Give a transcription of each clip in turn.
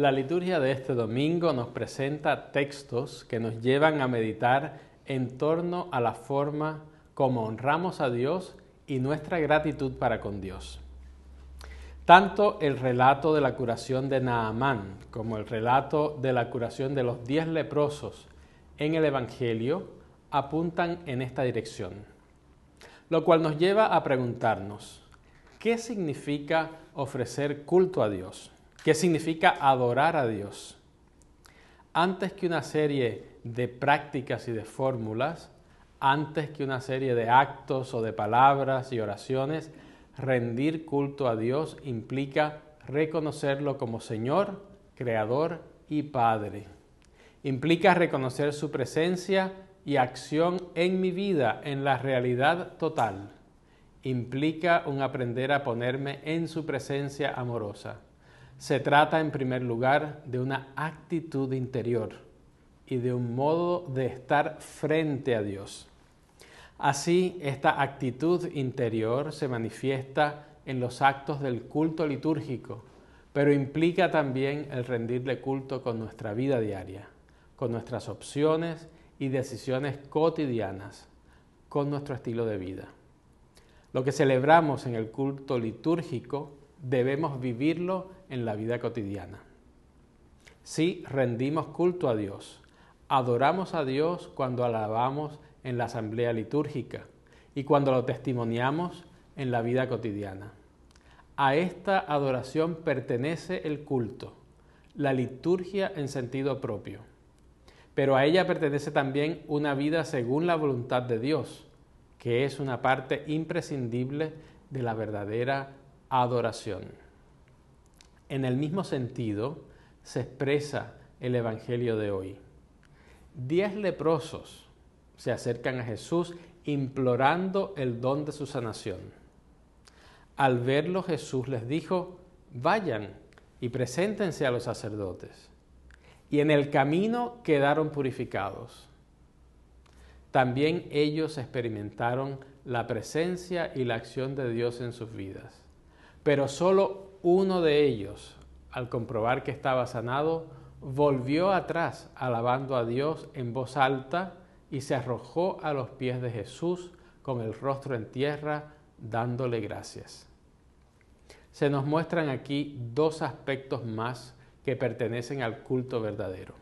La liturgia de este domingo nos presenta textos que nos llevan a meditar en torno a la forma como honramos a Dios y nuestra gratitud para con Dios. Tanto el relato de la curación de Naamán como el relato de la curación de los diez leprosos en el Evangelio apuntan en esta dirección, lo cual nos lleva a preguntarnos, ¿qué significa ofrecer culto a Dios? ¿Qué significa adorar a Dios. Antes que una serie de prácticas y de fórmulas, antes que una serie de actos o de palabras y oraciones, rendir culto a Dios implica reconocerlo como Señor, Creador y Padre. Implica reconocer su presencia y acción en mi vida, en la realidad total. Implica un aprender a ponerme en su presencia amorosa se trata, en primer lugar, de una actitud interior y de un modo de estar frente a Dios. Así, esta actitud interior se manifiesta en los actos del culto litúrgico, pero implica también el rendirle culto con nuestra vida diaria, con nuestras opciones y decisiones cotidianas, con nuestro estilo de vida. Lo que celebramos en el culto litúrgico debemos vivirlo en la vida cotidiana. Si rendimos culto a Dios, adoramos a Dios cuando alabamos en la asamblea litúrgica y cuando lo testimoniamos en la vida cotidiana. A esta adoración pertenece el culto, la liturgia en sentido propio. Pero a ella pertenece también una vida según la voluntad de Dios, que es una parte imprescindible de la verdadera adoración. En el mismo sentido se expresa el Evangelio de hoy. Diez leprosos se acercan a Jesús implorando el don de su sanación. Al verlo Jesús les dijo, vayan y preséntense a los sacerdotes. Y en el camino quedaron purificados. También ellos experimentaron la presencia y la acción de Dios en sus vidas. Pero solo uno de ellos, al comprobar que estaba sanado, volvió atrás alabando a Dios en voz alta y se arrojó a los pies de Jesús con el rostro en tierra dándole gracias. Se nos muestran aquí dos aspectos más que pertenecen al culto verdadero.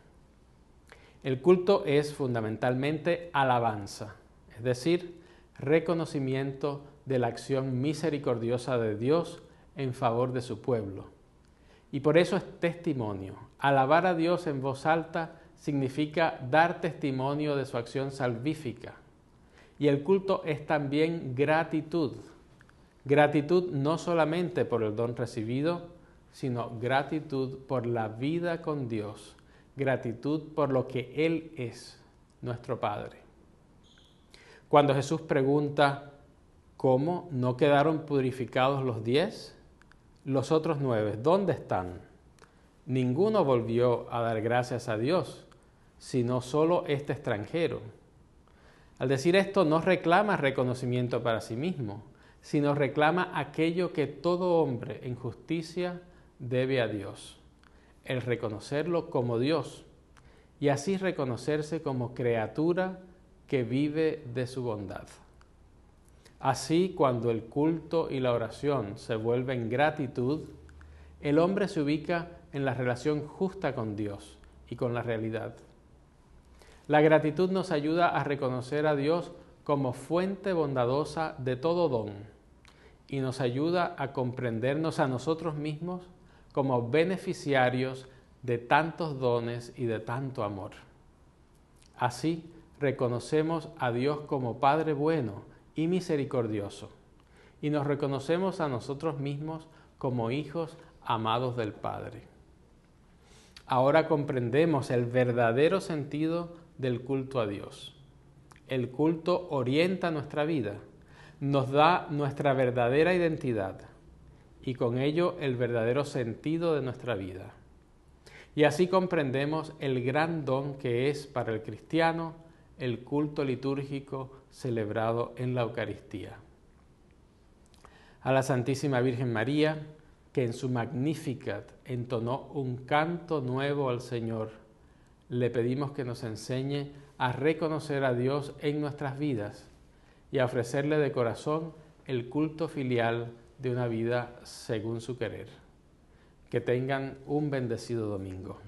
El culto es fundamentalmente alabanza, es decir, reconocimiento de la acción misericordiosa de Dios en favor de su pueblo. Y por eso es testimonio. Alabar a Dios en voz alta significa dar testimonio de su acción salvífica. Y el culto es también gratitud. Gratitud no solamente por el don recibido, sino gratitud por la vida con Dios, gratitud por lo que Él es, nuestro Padre. Cuando Jesús pregunta, ¿cómo no quedaron purificados los diez? Los otros nueve, ¿dónde están? Ninguno volvió a dar gracias a Dios, sino solo este extranjero. Al decir esto, no reclama reconocimiento para sí mismo, sino reclama aquello que todo hombre en justicia debe a Dios, el reconocerlo como Dios y así reconocerse como criatura que vive de su bondad. Así, cuando el culto y la oración se vuelven gratitud, el hombre se ubica en la relación justa con Dios y con la realidad. La gratitud nos ayuda a reconocer a Dios como fuente bondadosa de todo don y nos ayuda a comprendernos a nosotros mismos como beneficiarios de tantos dones y de tanto amor. Así reconocemos a Dios como Padre bueno, misericordioso, y nos reconocemos a nosotros mismos como hijos amados del Padre. Ahora comprendemos el verdadero sentido del culto a Dios. El culto orienta nuestra vida, nos da nuestra verdadera identidad y con ello el verdadero sentido de nuestra vida. Y así comprendemos el gran don que es para el cristiano el culto litúrgico celebrado en la Eucaristía. A la Santísima Virgen María, que en su Magnificat entonó un canto nuevo al Señor, le pedimos que nos enseñe a reconocer a Dios en nuestras vidas y a ofrecerle de corazón el culto filial de una vida según su querer. Que tengan un bendecido domingo.